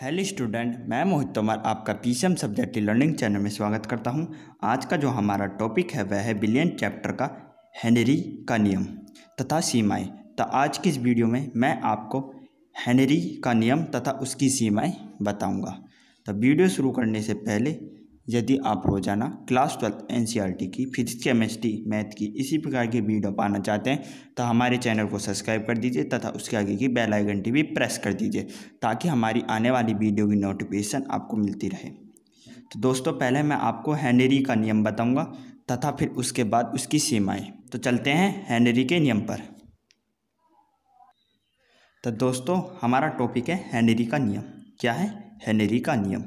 hello student मैं मोहित तोमर आपका PCM subject learning channel में स्वागत करता हूं आज का जो हमारा टॉपिक है वह है बिलियन चैप्टर का हेनरी का नियम तथा सीमाएं तो आज की इस वीडियो में मैं आपको हेनरी का नियम तथा उसकी सीमाएं बताऊंगा तो वीडियो शुरू करने से पहले यदि आप रोज़ाना क्लास ट्वेल्थ एन की फिजिक्स केमिस्ट्री मैथ की इसी प्रकार की वीडियो पाना चाहते हैं तो हमारे चैनल को सब्सक्राइब कर दीजिए तथा उसके आगे की बेल आइकन भी प्रेस कर दीजिए ताकि हमारी आने वाली वीडियो की नोटिफिकेशन आपको मिलती रहे तो दोस्तों पहले मैं आपको हैनरी का नियम बताऊँगा तथा फिर उसके बाद उसकी सीमाएँ तो चलते हैं हैनरी के नियम पर तो दोस्तों हमारा टॉपिक है हैनरी का नियम क्या है हैनरी का नियम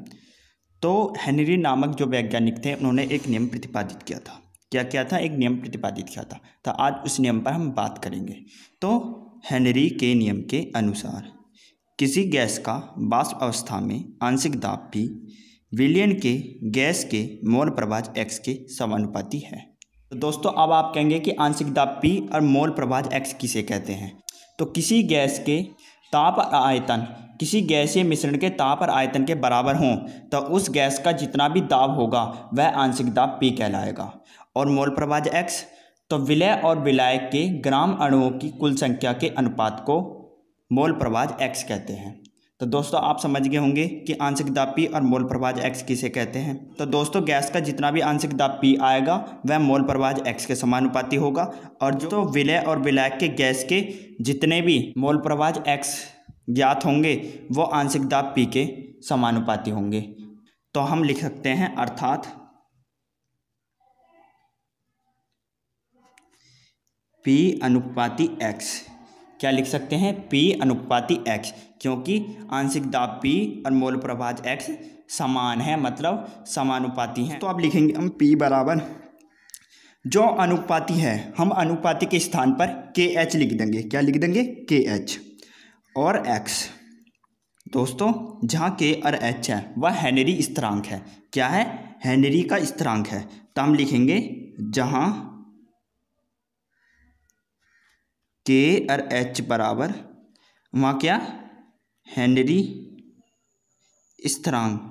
तो हेनरी नामक जो वैज्ञानिक थे उन्होंने एक नियम प्रतिपादित किया था क्या क्या था एक नियम प्रतिपादित किया था तो आज उस नियम पर हम बात करेंगे तो हेनरी के नियम के अनुसार किसी गैस का वाष्प अवस्था में आंशिक दाब भी विलियन के गैस के मोल प्रभाज एक्स के समानुपाती है तो दोस्तों अब आप कहेंगे कि आंशिक दाब पी और मोल प्रभाज एक्स किसे कहते हैं तो किसी गैस के ताप आयतन किसी गैसीय मिश्रण के ताप और आयतन के बराबर हों तो उस गैस का जितना भी दाब होगा वह आंशिक दाब पी कहलाएगा और मोल प्रभाज एक्स तो विलय और विलय के ग्राम अणुओं की कुल संख्या के अनुपात को मोल प्रभाज एक्स कहते हैं तो दोस्तों आप समझ गए होंगे कि आंशिक दाब पी और मोल प्रभाज एक्स किसे कहते हैं तो दोस्तों गैस का जितना भी आंशिक दाब पी आएगा वह मोल प्रभाज एक्स के समानुपाती होगा और जो तो विलय और विलायक के गैस के जितने भी मोल प्रभाज एक्स ज्ञात होंगे वो आंशिक दाब पी के समानुपाती होंगे तो हम लिख सकते हैं अर्थात पी अनुपाति एक्स क्या लिख सकते हैं पी अनुपाति एक्स क्योंकि आंशिक दाब पी और मोल प्रभाज एक्स समान है मतलब समानुपाती हैं तो आप लिखेंगे हम पी बराबर जो अनुपाति है हम अनुपाति के स्थान पर के एच लिख देंगे क्या लिख देंगे के एच और एक्स दोस्तों जहाँ के और एच है वह हैनरी स्थिरांक है क्या है हैनरी का स्थिरांक है तो हम लिखेंगे जहाँ के और एच बराबर वहाँ क्या हैनरी स्थिरांक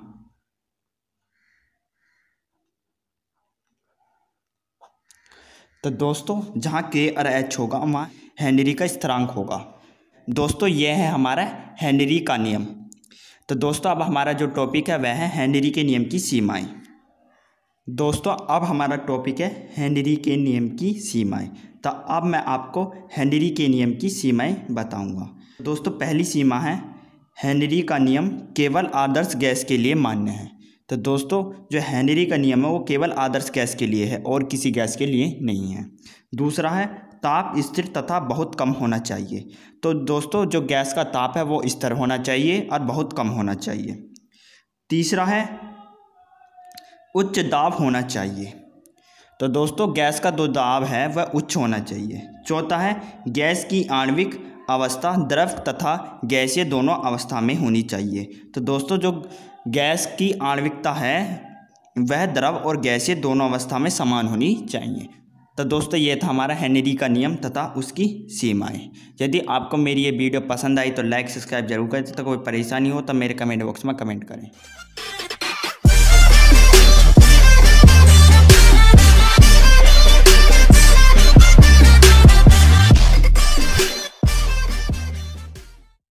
तो दोस्तों जहाँ के और एच होगा वहाँ हैनरी का स्थिरांक होगा दोस्तों ये है हमारा हैंनरी का नियम तो दोस्तों अब हमारा जो टॉपिक है वह है हैंनरी के नियम की सीमाएं दोस्तों अब हमारा टॉपिक है हैंनरी के नियम की सीमाएं तो अब मैं आपको हैंनरी के नियम की सीमाएं बताऊंगा दोस्तों पहली सीमा है हैंनरी का नियम केवल आदर्श गैस के लिए मान्य है तो दोस्तों जो हैंनरी का नियम है वो केवल आदर्श गैस के लिए है और किसी गैस के लिए नहीं है दूसरा है ताप स्थिर तथा बहुत कम होना चाहिए तो दोस्तों जो गैस का ताप है वो स्थिर होना चाहिए और बहुत कम होना चाहिए तीसरा है उच्च दाब होना चाहिए तो दोस्तों गैस का जो दाब है वह उच्च होना चाहिए चौथा है गैस की आणविक अवस्था द्रव तथा गैसीय दोनों अवस्था में होनी चाहिए तो दोस्तों जो गैस की आणविकता है वह द्रव और गैसीय दोनों अवस्था में समान होनी चाहिए तो दोस्तों ये था हमारा हैनरी का नियम तथा उसकी सीमाएं यदि आपको मेरी ये वीडियो पसंद आई तो लाइक सब्सक्राइब जरूर करें तो कोई परेशानी हो तो मेरे कमेंट बॉक्स में कमेंट करें